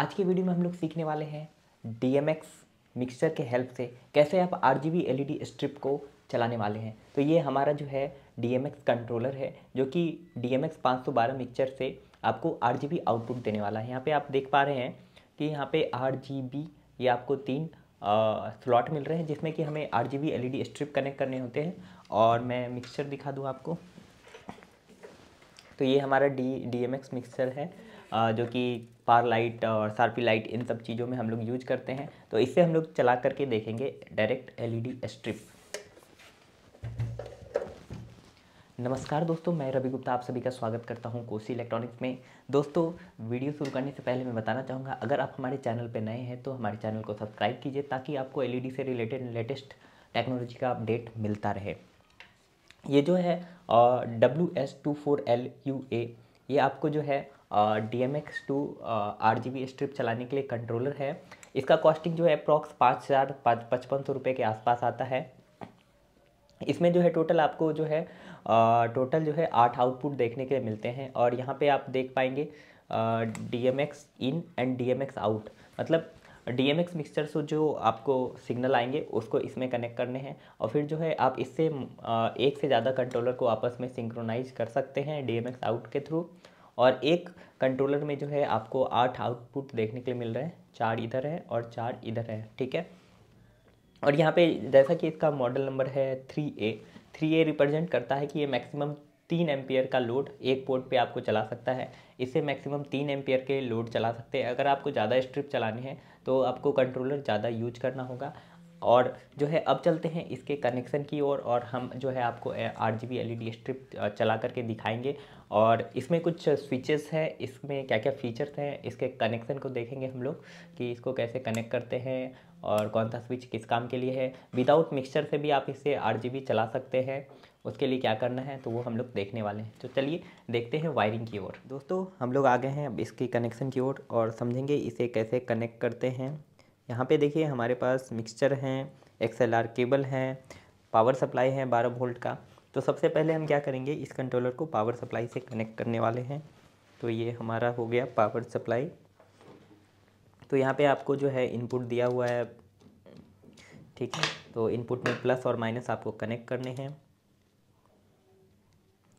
आज की वीडियो में हम लोग सीखने वाले हैं डी एम मिक्सचर के हेल्प से कैसे आप आर जी स्ट्रिप को चलाने वाले हैं तो ये हमारा जो है डी कंट्रोलर है जो कि डी एम मिक्सचर से आपको आर आउटपुट देने वाला है यहाँ पर आप देख पा रहे हैं कि यहाँ पर आर ये आपको तीन स्लॉट मिल रहे हैं जिसमें कि हमें आर जी स्ट्रिप कनेक्ट करने होते हैं और मैं मिक्सचर दिखा दूँ आपको तो ये हमारा डी डी मिक्सचर है जो कि पार लाइट और सारपी लाइट इन सब चीज़ों में हम लोग यूज करते हैं तो इससे हम लोग चला करके देखेंगे डायरेक्ट एलईडी स्ट्रिप नमस्कार दोस्तों मैं रवि गुप्ता आप सभी का स्वागत करता हूं कोसी इलेक्ट्रॉनिक्स में दोस्तों वीडियो शुरू करने से पहले मैं बताना चाहूँगा अगर आप हमारे चैनल पर नए हैं तो हमारे चैनल को सब्सक्राइब कीजिए ताकि आपको एल से रिलेटेड लेटेस्ट टेक्नोलॉजी का अपडेट मिलता रहे ये जो है W S two four L U A ये आपको जो है D M X to R G B strip चलाने के लिए कंट्रोलर है इसका कॉस्टिंग जो है अप्रॉक्स पाँच हज़ार पचपन सौ रुपये के आसपास आता है इसमें जो है टोटल आपको जो है टोटल जो है आठ आउटपुट देखने के लिए मिलते हैं और यहाँ पे आप देख पाएंगे D M X in and D M X out मतलब डी एम एक्स मिक्सचर से जो आपको सिग्नल आएंगे उसको इसमें कनेक्ट करने हैं और फिर जो है आप इससे एक से ज़्यादा कंट्रोलर को आपस में सिंक्रोनाइज कर सकते हैं डी एम एक्स आउट के थ्रू और एक कंट्रोलर में जो है आपको आठ आउटपुट देखने के लिए मिल रहे हैं चार इधर है और चार इधर है ठीक है और यहाँ पे जैसा कि इसका मॉडल नंबर है three A three A represent करता है कि ये मैक्सिमम तीन एम्पियर का लोड एक पोर्ट पे आपको चला सकता है इससे मैक्सिमम तीन एम्पियर के लोड चला सकते हैं अगर आपको ज़्यादा स्ट्रिप चलानी है तो आपको कंट्रोलर ज़्यादा यूज करना होगा और जो है अब चलते हैं इसके कनेक्शन की ओर और, और हम जो है आपको R G B L E D strip चला करके दिखाएंगे और इसमें कुछ स्विचेस है इसमें क्या क्या फीचर्स हैं इसके कनेक्शन को देखेंगे हम लोग कि इसको कैसे कनेक्ट करते हैं और कौन सा स्विच किस काम के लिए है विदाउट मिक्सचर से भी आप इसे आर चला सकते हैं उसके लिए क्या करना है तो वो हम लोग देखने वाले हैं तो चलिए देखते हैं वायरिंग की ओर दोस्तों हम लोग आ गए हैं अब इसके कनेक्शन की ओर और, और समझेंगे इसे कैसे कनेक्ट करते हैं यहाँ पे देखिए हमारे पास मिक्सचर हैं एक्सएलआर केबल हैं पावर सप्लाई है बारह वोल्ट का तो सबसे पहले हम क्या करेंगे इस कंट्रोलर को पावर सप्लाई से कनेक्ट करने वाले हैं तो ये हमारा हो गया पावर सप्लाई तो यहाँ पे आपको जो है इनपुट दिया हुआ है ठीक है तो इनपुट में प्लस और माइनस आपको कनेक्ट करने हैं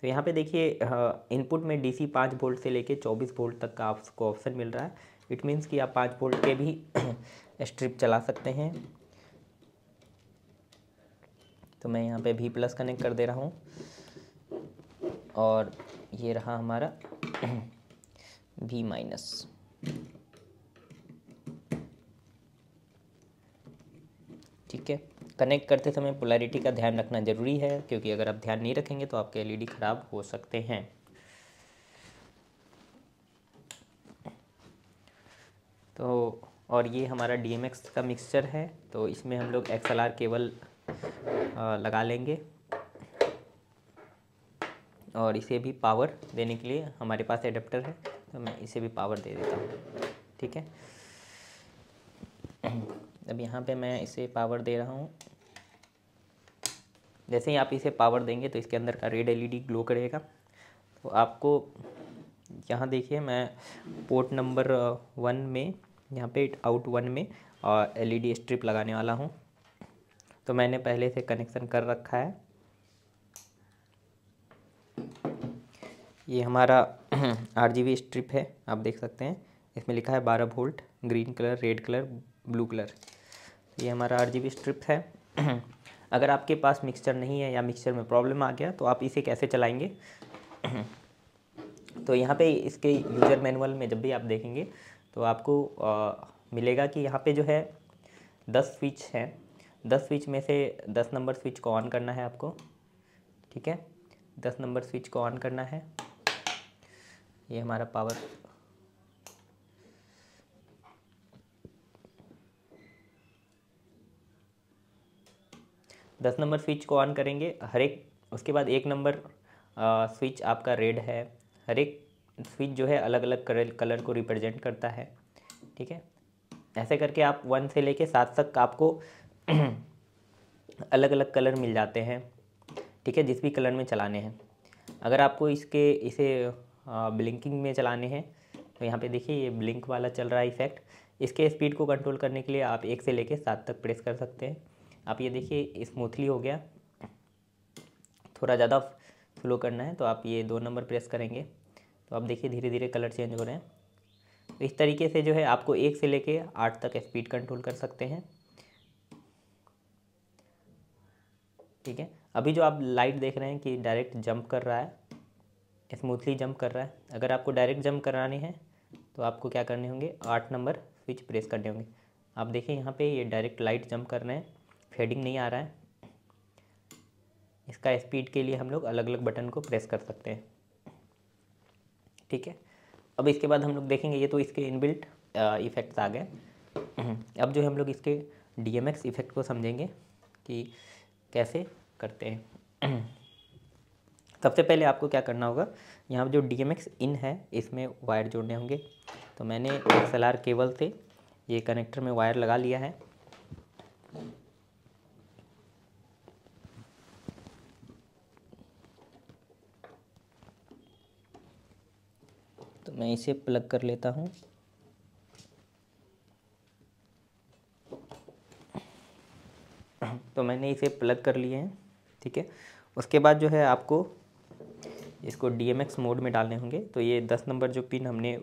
तो यहाँ पे देखिए इनपुट हाँ, में डीसी पाँच वोल्ट से लेके चौबीस वोल्ट तक का आपको ऑप्शन मिल रहा है इट मीन्स कि आप पाँच वोल्ट के भी स्ट्रिप चला सकते हैं तो मैं यहाँ पे भी प्लस कनेक्ट कर दे रहा हूँ और ये रहा हमारा भी माइनस ठीक है कनेक्ट करते समय पोलैरिटी का ध्यान रखना ज़रूरी है क्योंकि अगर आप ध्यान नहीं रखेंगे तो आपके एलईडी e ख़राब हो सकते हैं तो और ये हमारा डी का मिक्सचर है तो इसमें हम लोग एक्स केबल लगा लेंगे और इसे भी पावर देने के लिए हमारे पास एडेप्टर है तो मैं इसे भी पावर दे देता हूँ ठीक है अब यहाँ पे मैं इसे पावर दे रहा हूँ जैसे ही आप इसे पावर देंगे तो इसके अंदर का रेड एलईडी ग्लो करेगा तो आपको यहाँ देखिए मैं पोर्ट नंबर वन में यहाँ पे आउट वन में और एलईडी स्ट्रिप लगाने वाला हूँ तो मैंने पहले से कनेक्शन कर रखा है ये हमारा आरजीबी स्ट्रिप है आप देख सकते हैं इसमें लिखा है बारह volt green colour red colour blue colour ये हमारा आरजीबी स्ट्रिप है अगर आपके पास मिक्सचर नहीं है या मिक्सचर में प्रॉब्लम आ गया तो आप इसे कैसे चलाएंगे तो यहाँ पे इसके यूज़र मैनुअल में जब भी आप देखेंगे तो आपको आ, मिलेगा कि यहाँ पे जो है दस स्विच है दस स्विच में से दस नंबर स्विच को ऑन करना है आपको ठीक है दस नंबर स्विच को ऑन करना है ये हमारा पावर दस नंबर स्विच को ऑन करेंगे हर एक उसके बाद एक नंबर स्विच आपका रेड है हर एक स्विच जो है अलग अलग कलर कलर को रिप्रेजेंट करता है ठीक है ऐसे करके आप वन से लेके सात तक आपको अलग अलग कलर मिल जाते हैं ठीक है जिस भी कलर में चलाने हैं अगर आपको इसके इसे ब्लिंकिंग में चलाने हैं तो यहाँ पे देखिए ये ब्लिंक वाला चल रहा है इफेक्ट इसके स्पीड को कंट्रोल करने के लिए आप एक से लेके सात तक प्रेस कर सकते हैं आप ये देखिए स्मूथली हो गया थोड़ा ज़्यादा स्लो करना है तो आप ये दो नंबर प्रेस करेंगे तो आप देखिए धीरे धीरे कलर चेंज हो रहे हैं तो इस तरीके से जो है आपको एक से लेके आठ तक स्पीड कंट्रोल कर सकते हैं ठीक है अभी जो आप लाइट देख रहे हैं कि डायरेक्ट जंप कर रहा है स्मूथली जंप कर रहा है अगर आपको डायरेक्ट जंप कराने हैं तो आपको क्या करने होंगे आठ नंबर स्विच प्रेस करने होंगे आप देखिए यहाँ पे ये डायरेक्ट लाइट जंप कर रहे हैं फेडिंग नहीं आ रहा है इसका स्पीड के लिए हम लोग अलग अलग बटन को प्रेस कर सकते हैं ठीक है अब इसके बाद हम लोग देखेंगे ये तो इसके इनबिल्ट इफ़ेक्ट्स आ गए हम्म, अब जो है हम लोग इसके डी एम एक्स इफ़ेक्ट को समझेंगे कि कैसे करते हैं सबसे पहले आपको क्या करना होगा यहाँ जो डी एम एक्स इन है इसमें वायर जोड़ने होंगे तो मैंने एक्सएलआर एल आर केबल से ये कनेक्टर में वायर लगा लिया है मैं इसे प्लग कर लेता हूँ तो मैंने इसे प्लग कर लिए हैं ठीक है उसके बाद जो है आपको इसको डी एम एक्स मोड में डालने होंगे तो ये दस नंबर जो पिन हमने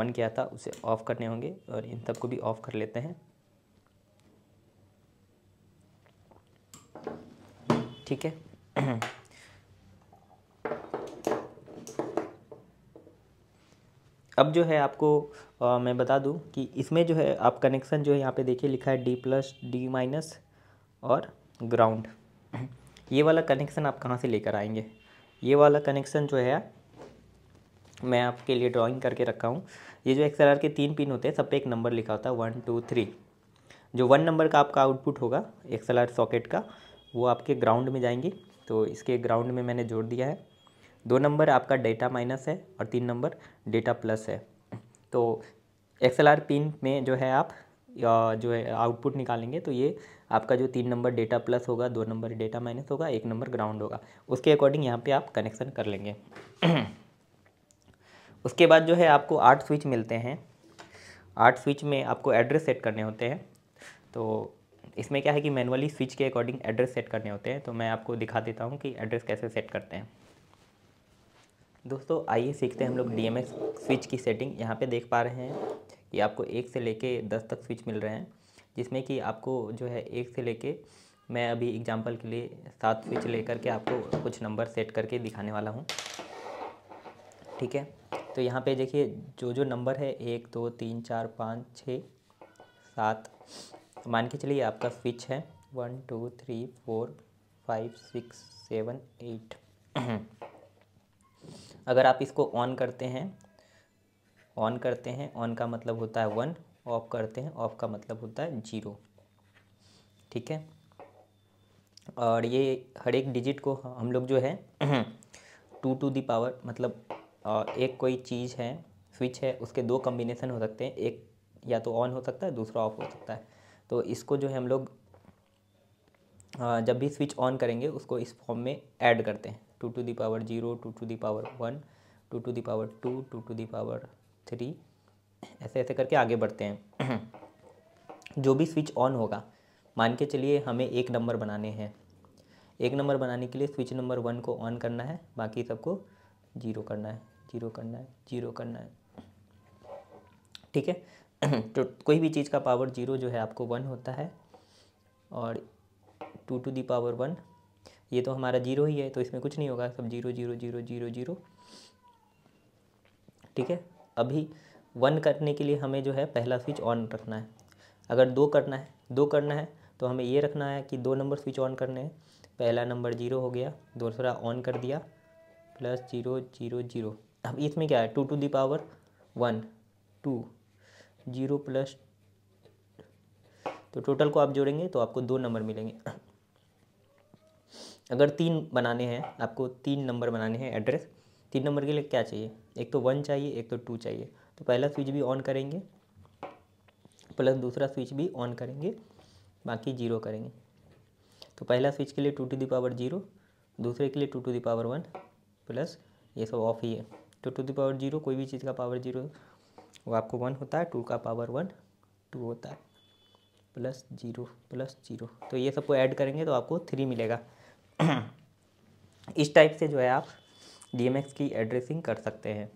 ऑन किया था उसे ऑफ़ करने होंगे और इन सबको भी ऑफ़ कर लेते हैं ठीक है अब जो है आपको आ, मैं बता दूं कि इसमें जो है आप कनेक्शन जो है यहाँ पे देखिए लिखा है डी प्लस डी माइनस और ग्राउंड ये वाला कनेक्शन आप कहाँ से लेकर आएंगे ये वाला कनेक्शन जो है मैं आपके लिए ड्राइंग करके रखा हूँ ये जो एक्सएलआर के तीन पिन होते हैं सब पे एक नंबर लिखा होता है वन टू थ्री जो वन नंबर का आपका आउटपुट होगा एक्सएलआर सॉकेट का वो आपके ग्राउंड में जाएंगी तो इसके ग्राउंड में मैंने जोड़ दिया है दो नंबर आपका डेटा माइनस है और तीन नंबर डेटा प्लस है तो एक्सएलआर पिन में जो है आप जो है आउटपुट निकालेंगे तो ये आपका जो तीन नंबर डेटा प्लस होगा दो नंबर डेटा माइनस होगा एक नंबर ग्राउंड होगा उसके अकॉर्डिंग यहाँ पे आप कनेक्शन कर लेंगे उसके बाद जो है आपको आठ स्विच मिलते हैं आठ स्विच में आपको एड्रेस सेट करने होते हैं तो इसमें क्या है कि मैनुअली स्विच के अकॉर्डिंग एड्रेस सेट करने होते हैं तो मैं आपको दिखा देता हूँ कि एड्रेस कैसे सेट करते हैं दोस्तों आइए सीखते हैं हम लोग डी स्विच की सेटिंग यहाँ पे देख पा रहे हैं कि आपको एक से लेके दस तक स्विच मिल रहे हैं जिसमें कि आपको जो है एक से लेके मैं अभी एग्जांपल के लिए सात स्विच लेकर के आपको कुछ नंबर सेट करके दिखाने वाला हूँ ठीक है तो यहाँ पे देखिए जो जो नंबर है एक दो तीन चार पाँच छः सात मान के चलिए आपका स्विच है one two three four five six seven eight अगर आप इसको ऑन करते हैं ऑन करते हैं ऑन का मतलब होता है वन ऑफ करते हैं ऑफ का मतलब होता है जीरो ठीक है और ये हर एक डिजिट को हम लोग जो है टू टू दी पावर मतलब एक कोई चीज़ है स्विच है उसके दो कम्बिनेसन हो सकते हैं एक या तो ऑन हो सकता है दूसरा ऑफ हो सकता है तो इसको जो है हम लोग जब भी स्विच ऑन करेंगे उसको इस फॉर्म में ऐड करते हैं two to the power zero two to the power one two to the power two two to the power three ऐसे ऐसे करके आगे बढ़ते हैं जो भी स्विच ऑन होगा मान के चलिए हमें एक नंबर बनाने हैं एक नंबर बनाने के लिए स्विच नंबर वन को ऑन करना है बाकी सबको जीरो करना है जीरो करना है जीरो करना है ठीक है तो कोई भी चीज़ का पावर जीरो जो है आपको वन होता है और two to the power one ये तो हमारा जीरो ही है तो इसमें कुछ नहीं होगा सब zero zero zero zero zero ठीक है अभी वन करने के लिए हमें जो है पहला स्विच ऑन रखना है अगर दो करना है दो करना है तो हमें ये रखना है कि दो नंबर स्विच ऑन करने हैं पहला नंबर जीरो हो गया दूसरा ऑन कर दिया प्लस जीरो जीरो जीरो अब इसमें क्या है two to the power one two zero plus तो टोटल को आप जोड़ेंगे तो आपको दो नंबर मिलेंगे अगर तीन बनाने हैं आपको तीन नंबर बनाने हैं एड्रेस तीन नंबर के लिए क्या चाहिए एक तो वन चाहिए एक तो टू चाहिए तो पहला स्विच भी ऑन करेंगे प्लस दूसरा स्विच भी ऑन करेंगे बाकी जीरो करेंगे तो पहला स्विच के लिए two to the power zero दूसरे के लिए two to the power one plus ये सब ऑफ ही है two to the power zero कोई भी चीज़ का पावर जीरो वो आपको वन होता है टू का पावर वन टू होता है प्लस जीरो प्लस जीरो तो ये सबको ऐड करेंगे तो आपको थ्री मिलेगा इस टाइप से जो है आप डीएमएक्स की एड्रेसिंग कर सकते हैं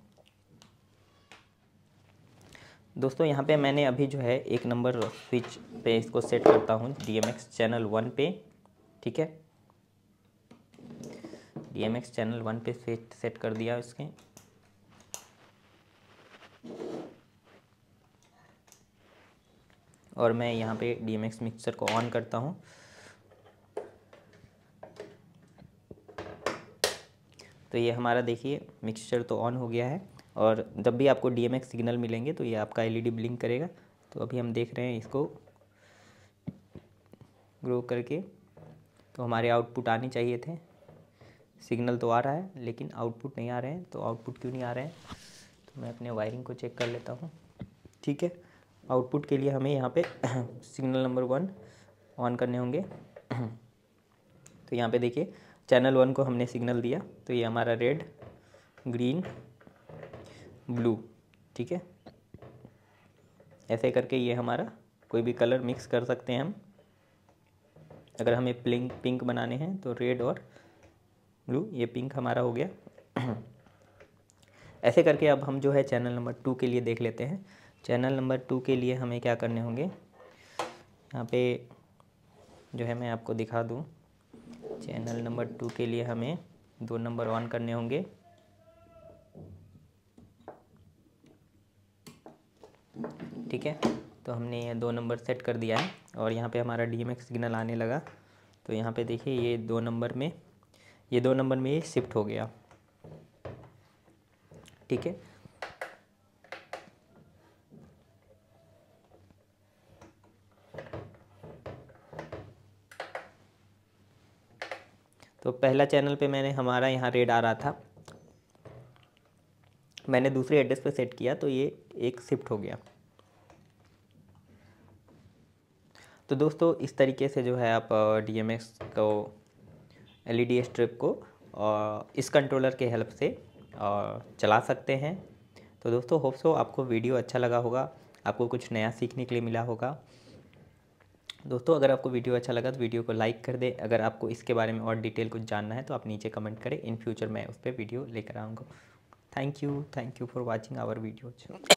दोस्तों यहाँ पे मैंने अभी जो है एक नंबर स्विच पे इसको सेट करता हूँ डीएमएक्स चैनल वन पे ठीक है डीएमएक्स चैनल वन पे स्विच सेट कर दिया इसके और मैं यहाँ पे डीएमएक्स मिक्सर को ऑन करता हूँ तो ये हमारा देखिए मिक्सचर तो ऑन हो गया है और जब भी आपको डी सिग्नल मिलेंगे तो ये आपका एल ई ब्लिंक करेगा तो अभी हम देख रहे हैं इसको ग्रो करके तो हमारे आउटपुट आने चाहिए थे सिग्नल तो आ रहा है लेकिन आउटपुट नहीं आ रहे हैं तो आउटपुट क्यों नहीं आ रहे हैं तो मैं अपने वायरिंग को चेक कर लेता हूँ ठीक है आउटपुट के लिए हमें यहाँ पे सिग्नल नंबर वन ऑन करने होंगे तो यहाँ पे देखिए चैनल वन को हमने सिग्नल दिया तो ये हमारा रेड ग्रीन ब्लू ठीक है ऐसे करके ये हमारा कोई भी कलर मिक्स कर सकते हैं हम अगर हमें प्लिंक पिंक बनाने हैं तो रेड और ब्लू ये पिंक हमारा हो गया ऐसे करके अब हम जो है चैनल नंबर टू के लिए देख लेते हैं चैनल नंबर टू के लिए हमें क्या करने होंगे यहाँ पे जो है मैं आपको दिखा दूँ चैनल नंबर टू के लिए हमें दो नंबर ऑन करने होंगे ठीक है तो हमने ये दो नंबर सेट कर दिया है और यहाँ पे हमारा डी सिग्नल आने लगा तो यहाँ पे देखिए ये दो नंबर में ये दो नंबर में ये शिफ्ट हो गया ठीक है तो पहला चैनल पे मैंने हमारा यहाँ रेड आ रहा था मैंने दूसरे एड्रेस पे सेट किया तो ये एक शिफ्ट हो गया तो दोस्तों इस तरीके से जो है आप डी एम एक्स को एल ई डी स्ट्रिप को और इस कंट्रोलर के हेल्प से और चला सकते हैं तो दोस्तों होप सो आपको वीडियो अच्छा लगा होगा आपको कुछ नया सीखने के लिए मिला होगा दोस्तों अगर आपको वीडियो अच्छा लगा तो वीडियो को लाइक कर दे अगर आपको इसके बारे में और डिटेल कुछ जानना है तो आप नीचे कमेंट करें इन फ्यूचर मैं उस पर वीडियो लेकर आऊँगा thank you thank you for watching our videos